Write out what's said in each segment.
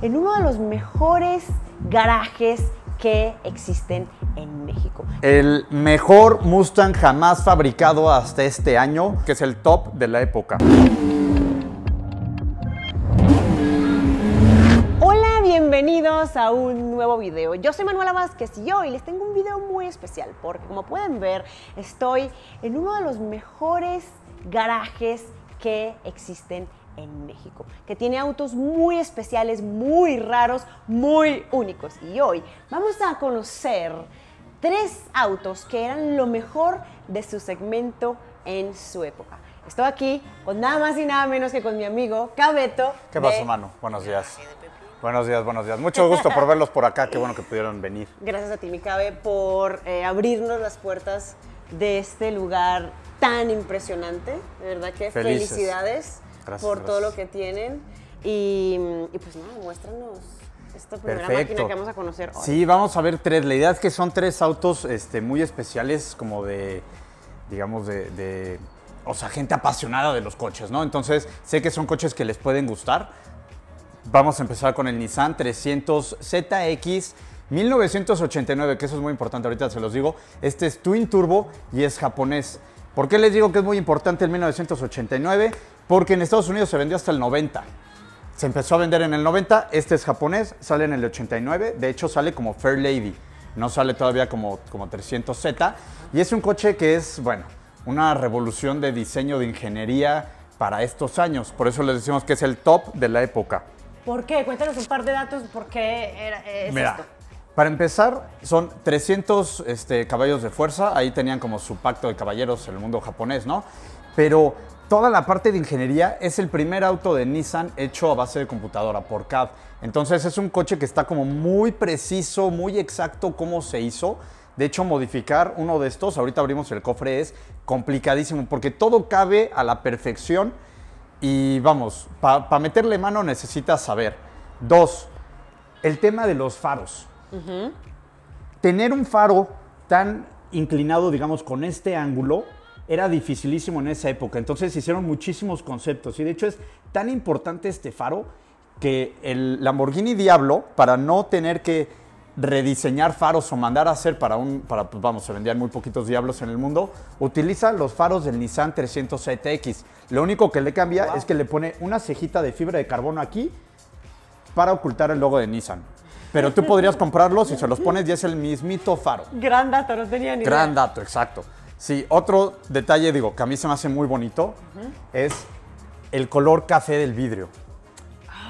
en uno de los mejores garajes que existen en México. El mejor Mustang jamás fabricado hasta este año, que es el top de la época. Hola, bienvenidos a un nuevo video. Yo soy Manuela Vázquez y hoy les tengo un video muy especial porque como pueden ver estoy en uno de los mejores garajes que existen en México, que tiene autos muy especiales, muy raros, muy únicos. Y hoy vamos a conocer tres autos que eran lo mejor de su segmento en su época. Estoy aquí con nada más y nada menos que con mi amigo Cabeto. ¿Qué pasa mano? Buenos días. Buenos días, buenos días. Mucho gusto por verlos por acá. Qué bueno que pudieron venir. Gracias a ti, mi Cabe, por eh, abrirnos las puertas de este lugar tan impresionante. De verdad que felicidades por todo lo que tienen. Y, pues no, muéstranos esta primera máquina que vamos a conocer hoy. Sí, vamos a ver tres. La idea es que son tres autos este, muy especiales, como de, digamos, de, de, O sea, gente apasionada de los coches, ¿no? Entonces, sé que son coches que les pueden gustar. Vamos a empezar con el Nissan 300 ZX 1989, que eso es muy importante, ahorita se los digo. Este es Twin Turbo y es japonés. ¿Por qué les digo que es muy importante el 1989? Porque en Estados Unidos se vendió hasta el 90. Se empezó a vender en el 90, este es japonés, sale en el 89, de hecho sale como Fair Lady, no sale todavía como, como 300Z, y es un coche que es, bueno, una revolución de diseño de ingeniería para estos años, por eso les decimos que es el top de la época. ¿Por qué? Cuéntanos un par de datos, ¿por qué era, es Mira, esto? Para empezar, son 300 este, caballos de fuerza, ahí tenían como su pacto de caballeros el mundo japonés, ¿no? Pero toda la parte de ingeniería es el primer auto de Nissan hecho a base de computadora por CAD. Entonces es un coche que está como muy preciso, muy exacto cómo se hizo. De hecho, modificar uno de estos, ahorita abrimos el cofre, es complicadísimo porque todo cabe a la perfección y vamos, para meterle mano necesitas saber. Dos, el tema de los faros. Tener un faro tan inclinado, digamos, con este ángulo, era dificilísimo en esa época. Entonces hicieron muchísimos conceptos. Y de hecho es tan importante este faro que el Lamborghini Diablo, para no tener que rediseñar faros o mandar a hacer para un, para, pues, vamos, se vendían muy poquitos diablos en el mundo, utiliza los faros del Nissan 307X. Lo único que le cambia es que le pone una cejita de fibra de carbono aquí para ocultar el logo de Nissan. Pero tú podrías comprarlos y se los pones y es el mismito faro. Gran dato, no tenía ni Gran dato, exacto. Sí, otro detalle, digo, que a mí se me hace muy bonito, es el color café del vidrio.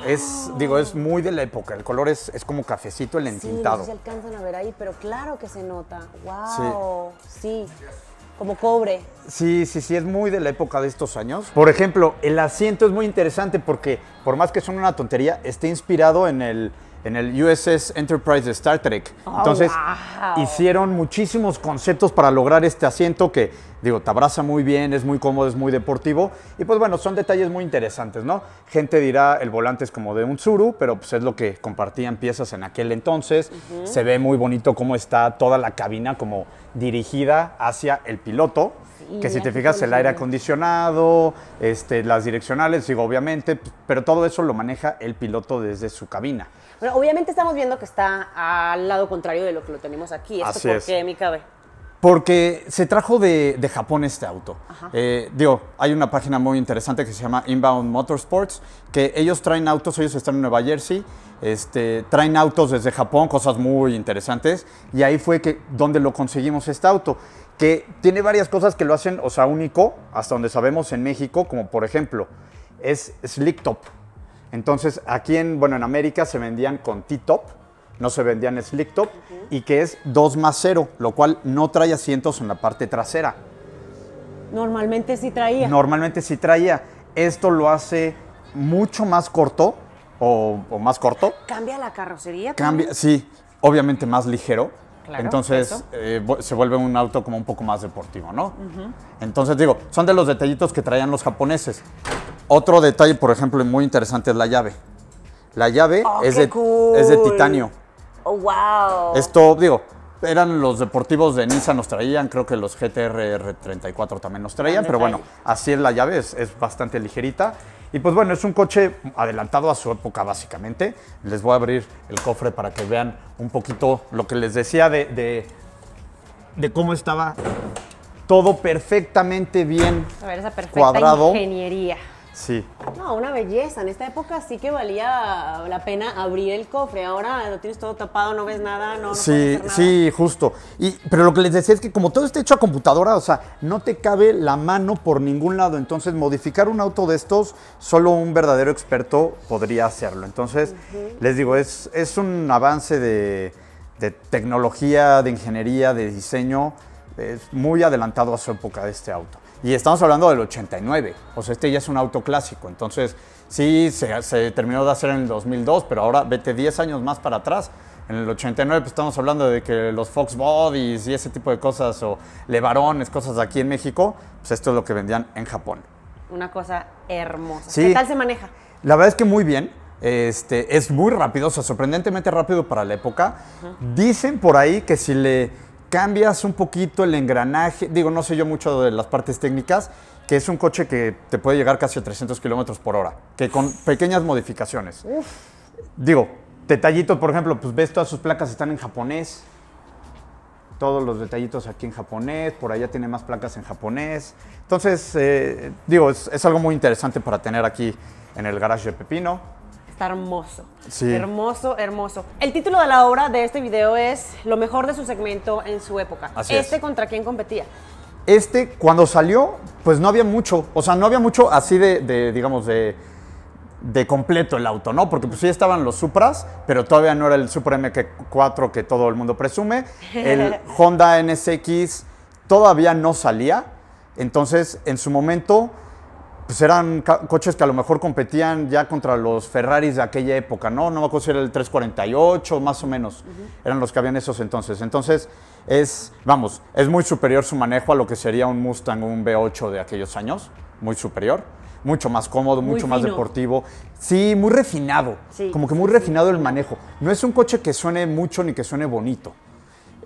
Es, ah. digo, es muy de la época. El color es, como cafecito el entintado. Sí, no alcanzan a ver ahí, pero claro que se nota. ¡Wow! Sí. Como cobre. Sí, sí, sí, es muy de la época de estos años. Por ejemplo, el asiento es muy interesante porque, por más que suene una tontería, está inspirado en el en el USS Enterprise de Star Trek. Oh, entonces, hicieron muchísimos conceptos para lograr este asiento que, digo, te abraza muy bien, es muy cómodo, es muy deportivo. Y pues bueno, son detalles muy interesantes, ¿no? Gente dirá, el volante es como de un Zuru, pero pues es lo que compartían piezas en aquel entonces. Se ve muy bonito cómo está toda la cabina como dirigida hacia el piloto que si te fijas el aire acondicionado, este, las direccionales, digo, obviamente, pero todo eso lo maneja el piloto desde su cabina. Bueno, obviamente estamos viendo que está al lado contrario de lo que lo tenemos aquí. ¿Esto por qué, mi cabe? Porque se trajo de, de Japón este auto. Eh, digo, hay una página muy interesante que se llama Inbound Motorsports, que ellos traen autos, ellos están en Nueva Jersey, este, traen autos desde Japón, cosas muy interesantes, y ahí fue que, donde lo conseguimos este auto que tiene varias cosas que lo hacen, o sea, único, hasta donde sabemos en México, como por ejemplo, es slick top. Entonces, aquí en, bueno, en América se vendían con T-top, no se vendían slick top, y que es 2 más 0, lo cual no trae asientos en la parte trasera. Normalmente sí traía. Normalmente sí traía. Esto lo hace mucho más corto, o, más corto. Cambia la carrocería. Cambia, sí, obviamente más ligero entonces eh, se vuelve un auto como un poco más deportivo, ¿no? Entonces digo, son de los detallitos que traían los japoneses. Otro detalle, por ejemplo, muy interesante es la llave. La llave oh, es, de, es de titanio. Oh, wow. Esto, digo, eran los deportivos de Nissan nos traían, creo que los GTR 34 también nos traían, pero bueno, así es la llave, es, es bastante ligerita. Y pues bueno, es un coche adelantado a su época básicamente. Les voy a abrir el cofre para que vean un poquito lo que les decía de, de, cómo estaba todo perfectamente bien cuadrado. Ingeniería. Sí. No, una belleza. En esta época sí que valía la pena abrir el cofre. Ahora lo tienes todo tapado, no ves nada, no. sí, sí, justo. pero lo que les decía es que como todo está hecho a computadora, o sea, no te cabe la mano por ningún lado. Entonces, modificar un auto de estos, solo un verdadero experto podría hacerlo. Entonces, les digo, es, un avance de, de tecnología, de ingeniería, de diseño. Es muy adelantado a su época de este auto. Y estamos hablando del 89, o sea, este ya es un auto clásico. Entonces, sí, se, terminó de hacer en el 2002, pero ahora vete 10 años más para atrás. En el 89 pues, estamos hablando de que los Fox Bodies y ese tipo de cosas, o Levarones, cosas aquí en México, pues esto es lo que vendían en Japón. Una cosa hermosa. Sí, ¿Qué tal se maneja? La verdad es que muy bien. Este, es muy rápido, o sea, sorprendentemente rápido para la época. Dicen por ahí que si le cambias un poquito el engranaje. Digo, no sé yo mucho de las partes técnicas, que es un coche que te puede llegar casi a 300 kilómetros por hora, que con pequeñas modificaciones. Digo, detallitos, por ejemplo, pues ves todas sus placas están en japonés. Todos los detallitos aquí en japonés, por allá tiene más placas en japonés. Entonces, eh, digo, es, es algo muy interesante para tener aquí en el garage de Pepino hermoso. Hermoso, hermoso. El título de la obra de este video es Lo mejor de su segmento en su época. este contra quién competía. Este, cuando salió, pues no había mucho. O sea, no había mucho así de, digamos, de, de completo el auto, ¿no? Porque pues sí estaban los Supras, pero todavía no era el Supra MK4 que todo el mundo presume. El Honda NSX todavía no salía. Entonces, en su momento, pues eran coches que a lo mejor competían ya contra los Ferraris de aquella época, ¿no? No me acuerdo si era el 348, más o menos, eran los que habían esos entonces. Entonces, es, vamos, es muy superior su manejo a lo que sería un Mustang o un V8 de aquellos años, muy superior mucho más cómodo, mucho más deportivo. Sí, muy refinado. como que muy refinado el manejo. No es un coche que suene mucho ni que suene bonito.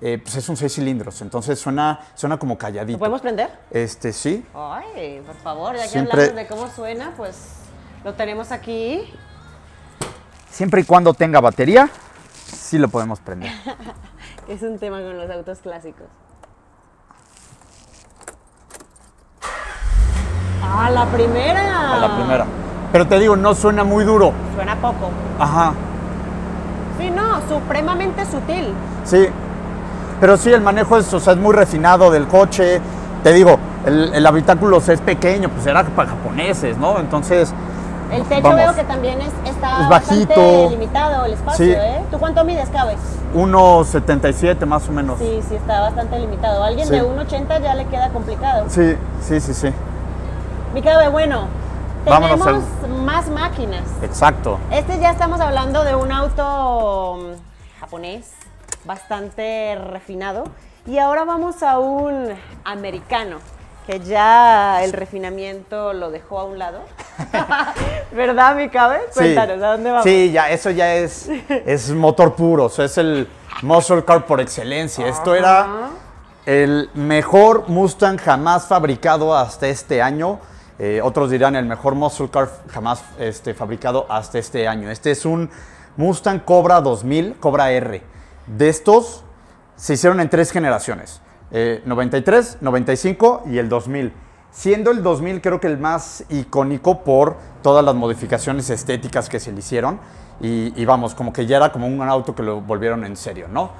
Eh, pues es un seis cilindros, entonces suena, suena como calladito. ¿Lo podemos prender? Este, sí. Ay, por favor, ya que hablamos de cómo suena, pues lo tenemos aquí. Siempre y cuando tenga batería, sí lo podemos prender. es un tema con los autos clásicos. ¡Ah, la primera! A la primera. Pero te digo, no suena muy duro. Suena poco. Ajá. Sí, no, supremamente sutil. Sí, pero sí, el manejo es, muy refinado del coche. Te digo, el, habitáculo es pequeño, pues era para japoneses, ¿no? Entonces... El techo veo que también es, está bastante limitado el espacio, ¿eh? ¿Tú cuánto mides, cabe? 1,77 más o menos. Sí, sí, está bastante limitado. alguien de 1,80 ya le queda complicado. Sí, sí, sí, sí. Mi cabe, bueno, tenemos más máquinas. Exacto. Este ya estamos hablando de un auto mm, japonés bastante refinado. Y ahora vamos a un americano, que ya el refinamiento lo dejó a un lado. ¿Verdad, mi cabe? Cuéntanos, ¿a dónde vamos? Sí, ya, eso ya es, es motor puro, o es el muscle car por excelencia. Esto era el mejor Mustang jamás fabricado hasta este año. Eh, otros dirán el mejor muscle car jamás este, fabricado hasta este año. Este es un Mustang Cobra 2000, Cobra R. De estos, se hicieron en tres generaciones, 93, eh, 95 y el 2000. Siendo el 2000 creo que el más icónico por todas las modificaciones estéticas que se le hicieron. Y, vamos, como que ya era como un auto que lo volvieron en serio, ¿no?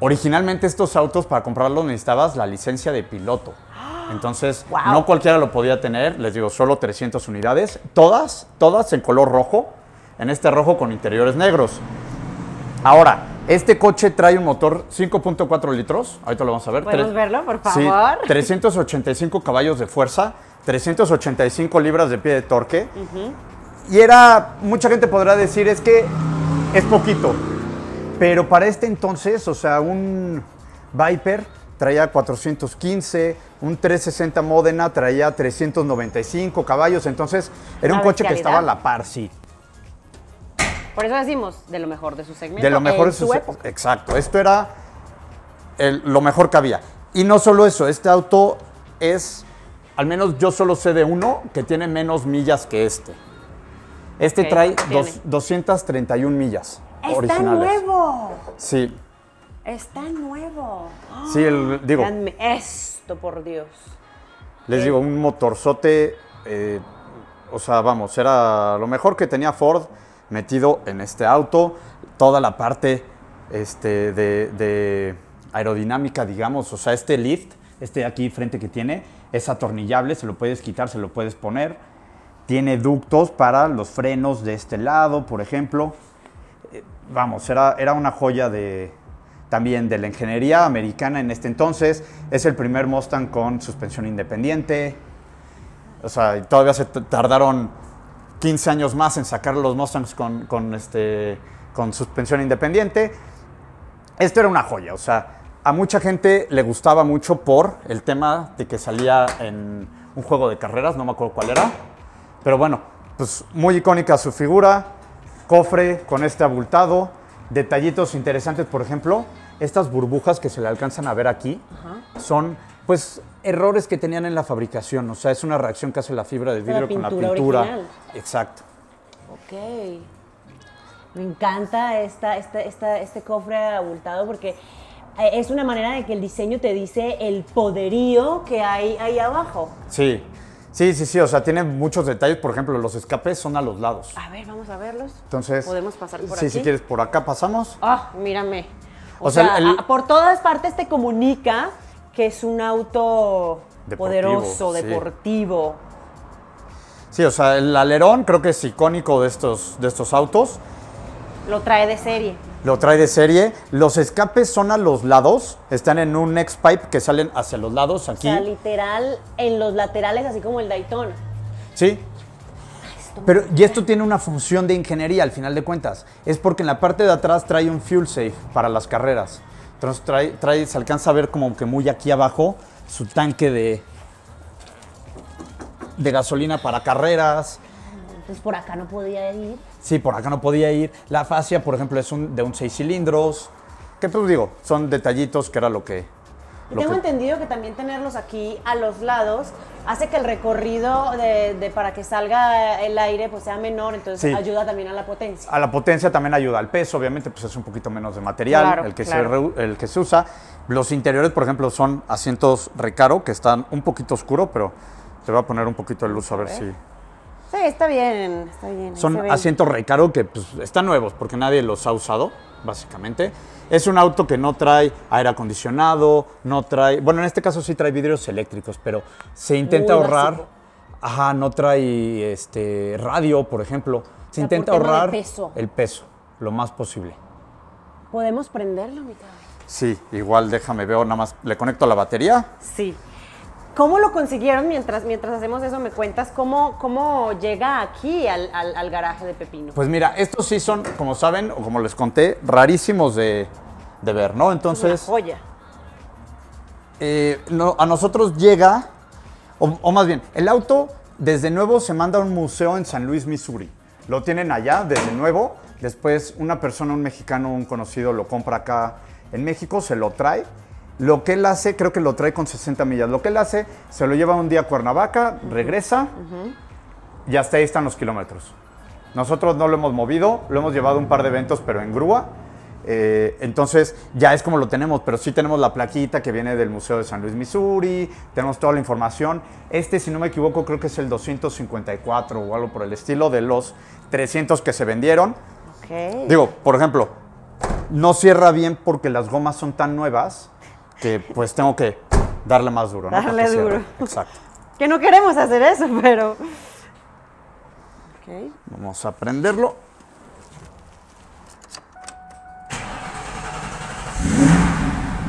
Originalmente estos autos para comprarlos necesitabas la licencia de piloto. ¡Ah! Entonces, no cualquiera lo podía tener, les digo, solo 300 unidades, todas, todas en color rojo, en este rojo con interiores negros. Ahora, este coche trae un motor 5.4 litros, ahorita lo vamos a ver. ¿Podemos verlo, por favor? 385 caballos de fuerza, 385 libras de pie de torque. Y era, mucha gente podrá decir, es que es poquito. Pero para este entonces, o sea, un Viper traía 415, un 360 Modena traía 395 caballos, entonces era un coche que estaba a la par, sí. Por eso decimos, de lo mejor de su segmento. De lo mejor de su, Exacto. Esto era lo mejor que había. Y no solo eso, este auto es, al menos yo solo sé de uno que tiene menos millas que este. Este trae 231 millas. Está nuevo. Sí. Está nuevo. Sí, el, digo. esto, por Dios. Les digo, un motorzote, eh, o sea, vamos, era lo mejor que tenía Ford metido en este auto, toda la parte este, de, aerodinámica, digamos, o sea, este lift, este aquí frente que tiene, es atornillable, se lo puedes quitar, se lo puedes poner. Tiene ductos para los frenos de este lado, por ejemplo. Eh, vamos, era, era una joya de, también de la ingeniería americana en este entonces. Es el primer Mustang con suspensión independiente. O sea, todavía se tardaron 15 años más en sacar los Mustangs con, con, este, con suspensión independiente. Esto era una joya, o sea, a mucha gente le gustaba mucho por el tema de que salía en un juego de carreras, no me acuerdo cuál era, pero bueno, pues muy icónica su figura, cofre con este abultado, detallitos interesantes, por ejemplo, estas burbujas que se le alcanzan a ver aquí son pues errores que tenían en la fabricación, o sea, es una reacción que hace la fibra de vidrio con la pintura. Exacto. Ok. Me encanta esta, esta, esta, este cofre abultado porque eh, es una manera de que el diseño te dice el poderío que hay ahí abajo. Sí, sí, sí, sí. O sea, tiene muchos detalles. Por ejemplo, los escapes son a los lados. A ver, vamos a verlos. Entonces. Podemos pasar por aquí. Sí, si quieres, por acá pasamos. Ah, mírame. O, sea, por todas partes te comunica que es un auto poderoso, deportivo. Sí. o sea, el alerón creo que es icónico de estos, de estos autos. Lo trae de serie. Lo trae de serie. Los escapes son a los lados. Están en un X-Pipe que salen hacia los lados aquí. O sea, literal, en los laterales, así como el Dayton. Sí, pero, y esto tiene una función de ingeniería al final de cuentas. Es porque en la parte de atrás trae un fuel safe para las carreras. Entonces trae, se alcanza a ver como que muy aquí abajo su tanque de, de gasolina para carreras. Entonces pues por acá no podía ir. Sí, por acá no podía ir. La fascia, por ejemplo, es un, de un seis cilindros. Que te pues digo, son detallitos que era lo que, tengo entendido que también tenerlos aquí a los lados hace que el recorrido de, para que salga el aire pues sea menor, entonces ayuda también a la potencia. A la potencia también ayuda, al peso obviamente pues es un poquito menos de material el, que se, el que se usa. Los interiores, por ejemplo, son asientos recaro que están un poquito oscuro, pero te voy a poner un poquito de luz a ver si... Sí, está bien, está bien. Son asientos recaro que pues, están nuevos porque nadie los ha usado básicamente. Es un auto que no trae aire acondicionado, no trae, bueno, en este caso sí trae vidrios eléctricos, pero se intenta ahorrar. Ajá, no trae este radio, por ejemplo. Se intenta ahorrar el peso lo más posible. Podemos prenderlo, mi Sí, igual déjame veo nada más le conecto la batería. Sí. ¿Cómo lo consiguieron mientras, mientras hacemos eso? ¿Me cuentas cómo, cómo llega aquí al, garaje de Pepino? Pues mira, estos sí son, como saben, o como les conté, rarísimos de, ver, ¿no? Entonces. Una joya. Eh, a nosotros llega, o, o, más bien, el auto desde nuevo se manda a un museo en San Luis, Missouri. Lo tienen allá desde nuevo. Después, una persona, un mexicano, un conocido, lo compra acá en México, se lo trae lo que él hace, creo que lo trae con 60 millas. Lo que él hace, se lo lleva un día a Cuernavaca, regresa y hasta ahí están los kilómetros. Nosotros no lo hemos movido, lo hemos llevado un par de eventos, pero en grúa. Eh, entonces ya es como lo tenemos, pero sí tenemos la plaquita que viene del Museo de San Luis, Missouri, tenemos toda la información. Este, si no me equivoco, creo que es el 254 o algo por el estilo de los 300 que se vendieron. Digo, por ejemplo, no cierra bien porque las gomas son tan nuevas que pues tengo que darle más duro, ¿no? Darle duro. Exacto. que no queremos hacer eso, pero... Vamos a prenderlo.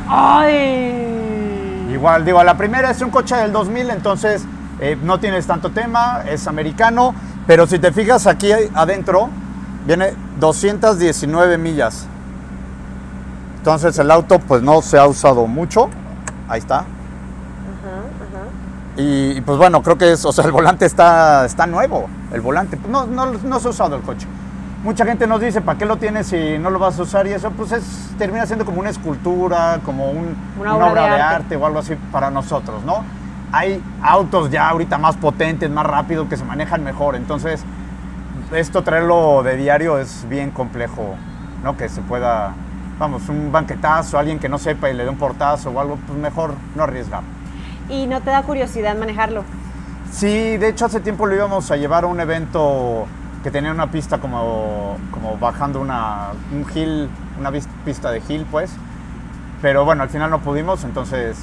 ¡Ay! Igual, digo, la primera es un coche del 2000, entonces eh, no tienes tanto tema, es americano, pero si te fijas aquí adentro, viene 219 millas. Entonces el auto pues no se ha usado mucho. Ahí está. Y, pues bueno, creo que es, o sea, el volante está, está nuevo, el volante. Pues, no, no, no se ha usado el coche. Mucha gente nos dice, ¿para qué lo tienes si no lo vas a usar? Y eso pues es, termina siendo como una escultura, como una, obra, de, arte. arte o algo así para nosotros, ¿no? Hay autos ya ahorita más potentes, más rápidos, que se manejan mejor. Entonces, esto traerlo de diario es bien complejo, ¿no? Que se pueda vamos, un banquetazo, alguien que no sepa y le dé un portazo o algo, pues mejor no arriesgamos. ¿Y no te da curiosidad manejarlo? Sí, de hecho hace tiempo lo íbamos a llevar a un evento que tenía una pista como, como bajando una, un hill, una pista de hill, pues. Pero bueno, al final no pudimos, entonces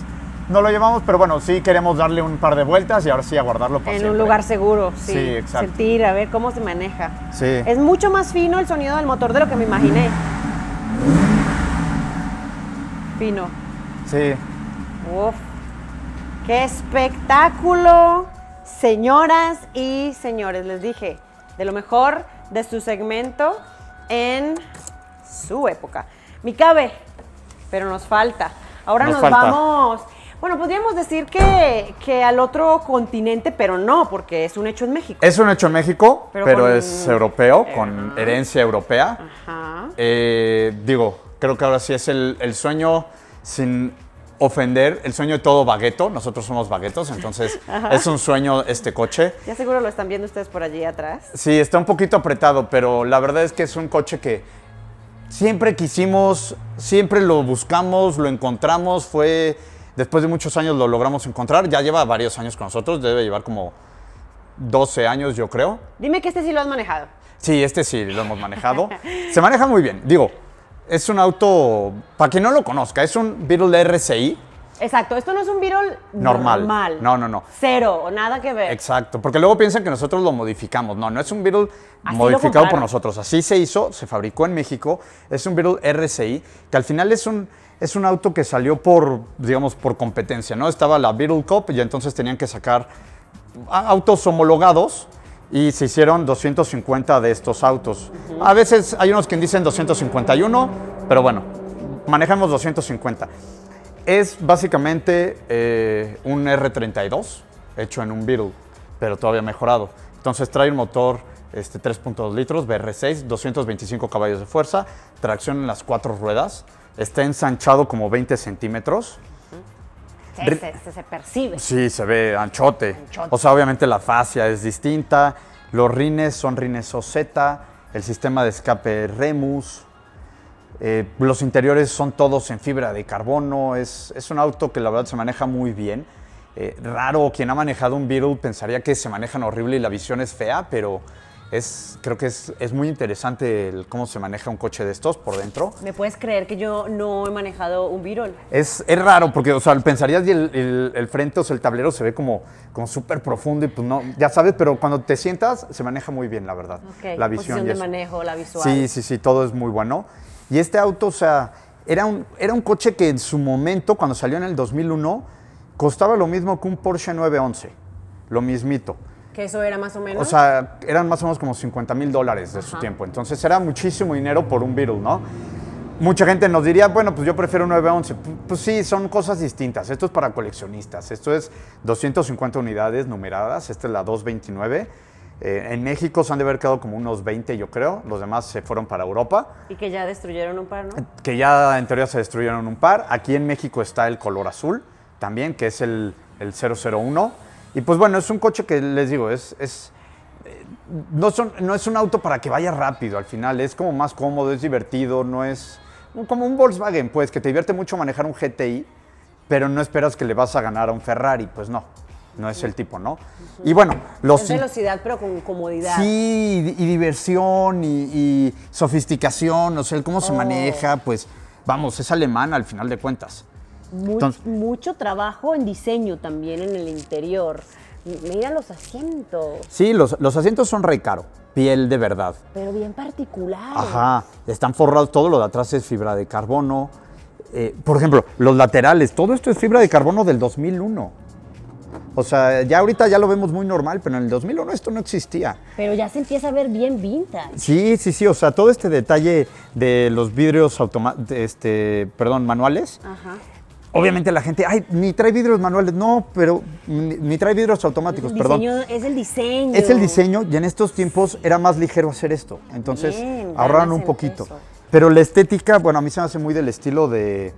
no lo llevamos, pero bueno, sí queremos darle un par de vueltas y ahora sí a guardarlo para En un lugar seguro, sí. exacto. Sentir, a ver cómo se maneja. Sí. Es mucho más fino el sonido del motor de lo que me imaginé. Sí. Uf. ¡Qué espectáculo! Señoras y señores, les dije, de lo mejor de su segmento en su época. Mi cabe, pero nos falta. Ahora nos, vamos. Bueno, podríamos decir que, al otro continente, pero no, porque es un hecho en México. Es un hecho en México, pero, es europeo, con herencia europea. Ajá. Eh, digo, Creo que ahora sí es el, sueño sin ofender el sueño de todo bagueto. Nosotros somos baguetos, entonces es un sueño este coche. Ya seguro lo están viendo ustedes por allí atrás. Sí, está un poquito apretado, pero la verdad es que es un coche que siempre quisimos, siempre lo buscamos, lo encontramos. Fue después de muchos años lo logramos encontrar. Ya lleva varios años con nosotros, debe llevar como 12 años, yo creo. Dime que este sí lo has manejado. Sí, este sí lo hemos manejado. Se maneja muy bien, digo es un auto, para quien no lo conozca, es un Beetle RCI. Exacto, esto no es un Beetle normal. No, no, no. Cero, nada que ver. Exacto, porque luego piensan que nosotros lo modificamos. No, no es un Beetle modificado por nosotros. Así se hizo, se fabricó en México. Es un Beetle RCI, que al final es un, es un auto que salió por, digamos, por competencia, ¿no? Estaba la Beetle Cup y entonces tenían que sacar autos homologados y se hicieron 250 de estos autos. A veces hay unos que dicen 251, pero bueno, manejamos 250. Es básicamente eh, un R32 hecho en un Beetle, pero todavía mejorado. Entonces trae un motor este, 3.2 litros, BR6, 225 caballos de fuerza, tracción en las cuatro ruedas, está ensanchado como 20 centímetros, Sí, se, percibe. Sí, se ve anchote. O sea, obviamente la fascia es distinta, los rines son rines OZ, el sistema de escape Remus, eh, los interiores son todos en fibra de carbono, es, es, un auto que la verdad se maneja muy bien. Eh, raro, quien ha manejado un Beetle pensaría que se manejan horrible y la visión es fea, pero creo que es, muy interesante cómo se maneja un coche de estos por dentro. ¿Me puedes creer que yo no he manejado un Virol? Es, raro, porque, o sea, pensarías que el, frente, o el tablero se ve como, súper profundo y pues no, ya sabes, pero cuando te sientas se maneja muy bien, la verdad. la visión. de manejo, la visual. Sí, sí, sí, todo es muy bueno. Y este auto, o sea, era un, era un coche que en su momento, cuando salió en el 2001, costaba lo mismo que un Porsche 911, lo mismito. Que eso era más o menos. O sea, eran más o menos como 50 mil dólares de su tiempo. Entonces era muchísimo dinero por un virus, ¿no? Mucha gente nos diría, bueno, pues yo prefiero un 911. Pues sí, son cosas distintas. Esto es para coleccionistas. Esto es 250 unidades numeradas. Esta es la 229. Eh, en México se han de haber quedado como unos 20, yo creo. Los demás se fueron para Europa. Y que ya destruyeron un par, ¿no? Que ya en teoría se destruyeron un par. Aquí en México está el color azul también, que es el, el 001. Y pues bueno, es un coche que les digo, es, es eh, no, son, no es un auto para que vaya rápido al final, es como más cómodo, es divertido, no es como un Volkswagen, pues, que te divierte mucho manejar un GTI, pero no esperas que le vas a ganar a un Ferrari, pues no. No es el tipo, ¿no? Y bueno, los... velocidad, pero con comodidad. Sí, y diversión, y, sofisticación, o sea, cómo se oh. maneja, pues, vamos, es alemán al final de cuentas mucho trabajo en diseño también en el interior. Mira los asientos. Sí, los, asientos son re caro, piel de verdad. Pero bien particular. Ajá, están forrados, todo lo de atrás es fibra de carbono. Eh, por ejemplo, los laterales, todo esto es fibra de carbono del 2001. O sea, ya ahorita ya lo vemos muy normal, pero en el 2001 esto no existía. Pero ya se empieza a ver bien vintage. Sí, sí, sí. O sea, todo este detalle de los vidrios este, perdón, manuales. Ajá Obviamente la gente, ay, ni trae vidrios manuales, no, pero ni, trae vidrios automáticos, perdón. es el diseño. Es el diseño y en estos tiempos era más ligero hacer esto, entonces ahorran ahorraron un poquito. Pero la estética, bueno, a mí se me hace muy del estilo de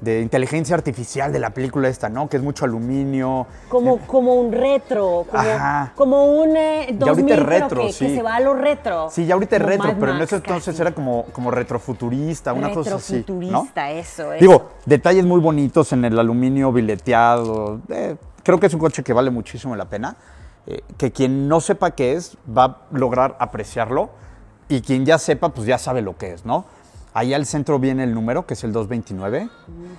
de inteligencia artificial de la película esta, ¿no? Que es mucho aluminio. Como, eh, como un retro, como, Ajá. como un 2000, eh, ahorita retro, que, se va a lo retro. Sí, ya ahorita retro, pero en ese entonces era como, como retrofuturista, una cosa así. Retrofuturista, eso, eso. Digo, detalles muy bonitos en el aluminio bileteado. Eh, creo que es un coche que vale muchísimo la pena. que quien no sepa qué es va a lograr apreciarlo y quien ya sepa, pues ya sabe lo que es, ¿no? Ahí al centro viene el número, que es el 229.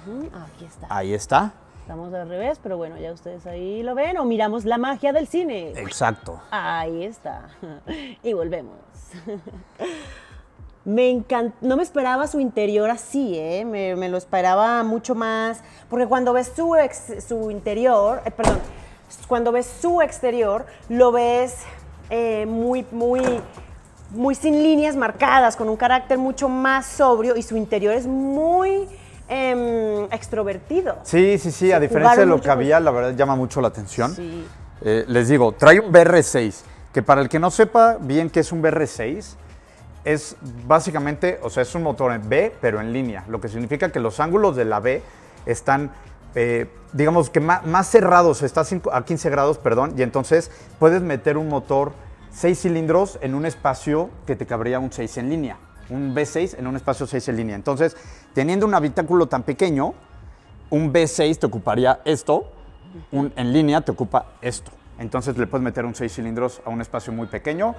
Ahí aquí está. Ahí está. Estamos al revés, pero bueno, ya ustedes ahí lo ven o miramos la magia del cine. Exacto. Ahí está. Y volvemos. Me encanta, no me esperaba su interior así, ¿eh? me, lo esperaba mucho más, porque cuando ves su, su interior, eh, perdón, cuando ves su exterior, lo ves eh, muy, muy, muy sin líneas marcadas, con un carácter mucho más sobrio y su interior es muy Em, extrovertido. Sí, sí, sí, a diferencia de lo que había, la verdad llama mucho la atención. Eh, les digo, trae un BR6, que para el que no sepa bien qué es un BR6, es básicamente, o sea, es un motor en B, pero en línea, lo que significa que los ángulos de la B están, eh, digamos que más, más cerrados, está a 15 grados, perdón, y entonces puedes meter un motor 6 cilindros en un espacio que te cabría un 6 en línea un B6 en un espacio 6 en línea. Entonces, teniendo un habitáculo tan pequeño, un B6 te ocuparía esto, un en línea te ocupa esto. Entonces le puedes meter un 6 cilindros a un espacio muy pequeño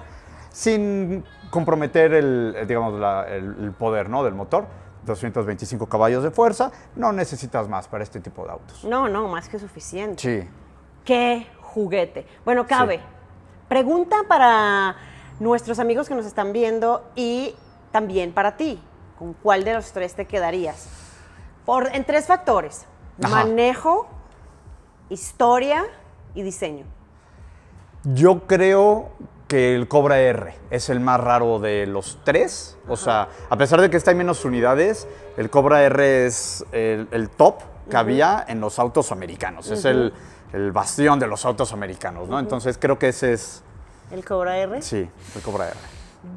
sin comprometer el, eh, digamos, el, poder ¿no? del motor. 225 caballos de fuerza, no necesitas más para este tipo de autos. No, no, más que suficiente. Sí. Qué juguete. Bueno, cabe. Pregunta para nuestros amigos que nos están viendo y también para ti. ¿Con cuál de los tres te quedarías? Por, en tres factores. Manejo, historia y diseño. Yo creo que el Cobra R es el más raro de los tres. O sea, a pesar de que está en menos unidades, el Cobra R es el, top que había en los autos americanos. Es el, bastión de los autos americanos, ¿no? Entonces creo que ese es... ¿El Cobra R? Sí, el Cobra R.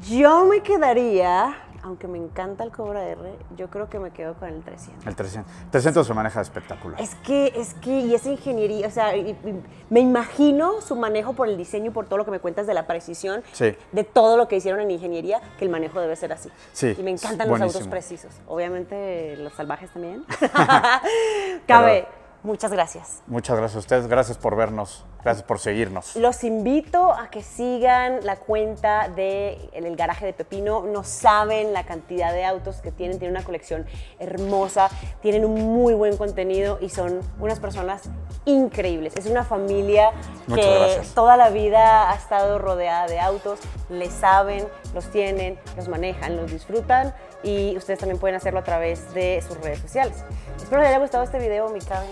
Yo me quedaría, aunque me encanta el Cobra R, yo creo que me quedo con el 300. El 300. 300 se maneja espectacular. Es que, es que, y esa ingeniería, o sea, me imagino su manejo por el diseño y por todo lo que me cuentas de la precisión, de todo lo que hicieron en ingeniería, que el manejo debe ser así. Sí. Y me encantan los autos precisos. Obviamente, los salvajes también. Cabe. Muchas gracias. Muchas gracias a ustedes, gracias por vernos, gracias por seguirnos. Los invito a que sigan la cuenta de El Garaje de Pepino. No saben la cantidad de autos que tienen, tienen una colección hermosa, tienen un muy buen contenido y son unas personas increíbles. Es una familia que toda la vida ha estado rodeada de autos, les saben, los tienen, los manejan, los disfrutan y ustedes también pueden hacerlo a través de sus redes sociales. Espero les haya gustado este video, mi cara.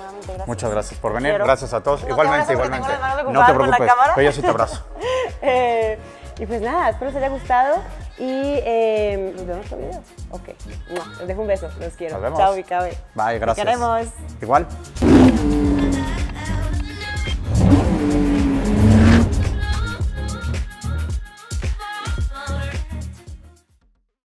Muchas gracias por venir. Gracias a todos. igualmente, igualmente. No te preocupes. Pero yo sí te abrazo. Eh, y pues nada, espero les haya gustado. Y eh, nos vemos en otro video. Ok. No, les dejo un beso. Los quiero. Nos vemos. Chao, Bye, gracias. Nos Igual.